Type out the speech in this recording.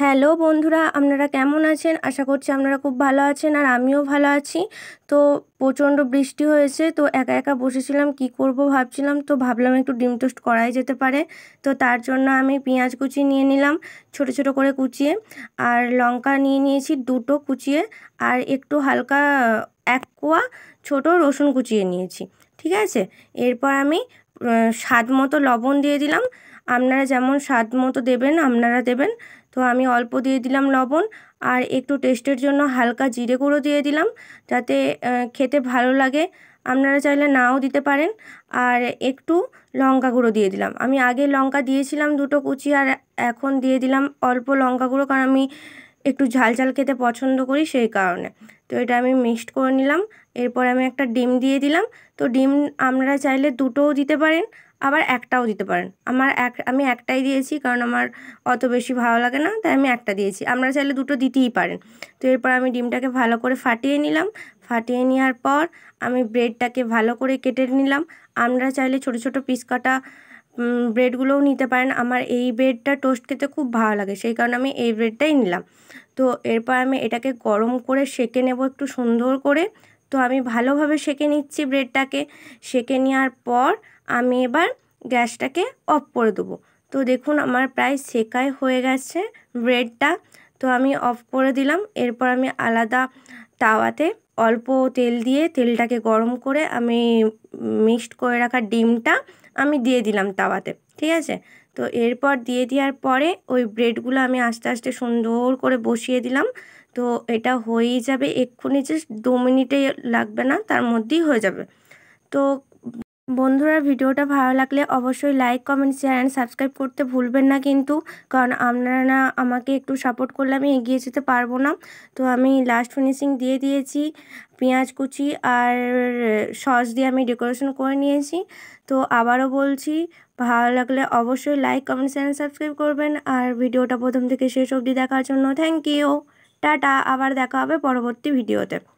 hello বন্ধুরা আপনারা কেমন আছেন আশা করছি আপনারা খুব ভালো আছেন আর আমিও ভালো আছি তো প্রচণ্ড বৃষ্টি হয়েছে তো একা একা বসেছিলাম কি করব ভাবছিলাম তো ভাবলাম একটু ডিম টোস্ট করাই যেতে পারে তো তার জন্য আমি পেঁয়াজ কুচি নিয়ে নিলাম ছোট ছোট করে কুচিয়ে আর লঙ্কা নিয়ে নিয়েছি দুটো কুচিয়ে আর একটু হালকা এক কোয়া ছোটো রসুন কুচিয়ে নিয়েছি ঠিক আছে এরপর আমি স্বাদ মতো লবণ দিয়ে দিলাম আপনারা যেমন স্বাদ মতো দেবেন আপনারা দেবেন তো আমি অল্প দিয়ে দিলাম লবণ আর একটু টেস্টের জন্য হালকা জিরে গুঁড়ো দিয়ে দিলাম যাতে খেতে ভালো লাগে আপনারা চাইলে নাও দিতে পারেন আর একটু লঙ্কা গুঁড়ো দিয়ে দিলাম আমি আগে লঙ্কা দিয়েছিলাম দুটো কুচি আর এখন দিয়ে দিলাম অল্প লঙ্কা গুঁড়ো কারণ আমি একটু ঝাল ঝাল খেতে পছন্দ করি সেই কারণে তো এটা আমি মিক্সড করে নিলাম এরপর আমি একটা ডিম দিয়ে দিলাম তো ডিম আমরা চাইলে দুটোও দিতে পারেন আবার একটাও দিতে পারেন আমার এক আমি একটাই দিয়েছি কারণ আমার অত বেশি ভালো লাগে না তাই আমি একটা দিয়েছি আমরা চাইলে দুটো দিতেই পারেন তো এরপর আমি ডিমটাকে ভালো করে ফাটিয়ে নিলাম ফাটিয়ে নেওয়ার পর আমি ব্রেডটাকে ভালো করে কেটে নিলাম আমরা চাইলে ছোট ছোট পিস কাটা ব্রেডগুলোও নিতে পারেন আমার এই ব্রেডটা টোস্ট খেতে খুব ভালো লাগে সেই কারণে আমি এই ব্রেডটাই নিলাম তো এরপর আমি এটাকে গরম করে সেঁকে নেব একটু সুন্দর করে তো আমি ভালোভাবে সেঁকে নিচ্ছি ব্রেডটাকে সেঁকে নেওয়ার পর আমি এবার গ্যাসটাকে অফ করে দেবো তো দেখুন আমার প্রায় সেকাই হয়ে গেছে ব্রেডটা তো আমি অফ করে দিলাম এরপর আমি আলাদা তাওয়াতে অল্প তেল দিয়ে তেলটাকে গরম করে আমি মিক্সড করে রাখা ডিমটা আমি দিয়ে দিলাম তাওয়াতে ঠিক আছে তো এরপর দিয়ে দেওয়ার পরে ওই ব্রেডগুলো আমি আস্তে আস্তে সুন্দর করে বসিয়ে দিলাম তো এটা হয়েই যাবে এক্ষুনি জাস্ট দু মিনিটে লাগবে না তার মধ্যেই হয়ে যাবে তো বন্ধুরা ভিডিওটা ভালো লাগলে অবশ্যই like comment share and subscribe করতে ভুলবেন না কিন্তু কারণ আপনারা না আমাকে একটু সাপোর্ট করলে আমি এগিয়ে যেতে পারবো না তো আমি লাস্ট ফিনিশিং দিয়ে দিয়েছি পেঁয়াজ কুচি আর সস দিয়ে আমি ডেকোরেশন করে নিয়েছি তো আবারও বলছি ভালো লাগলে অবশ্যই like comment share and subscribe করবেন আর ভিডিওটা প্রথম থেকে শেষ অবধি দেখার জন্য থ্যাংক ইউ টাটা আবার দেখা হবে পরবর্তী ভিডিওতে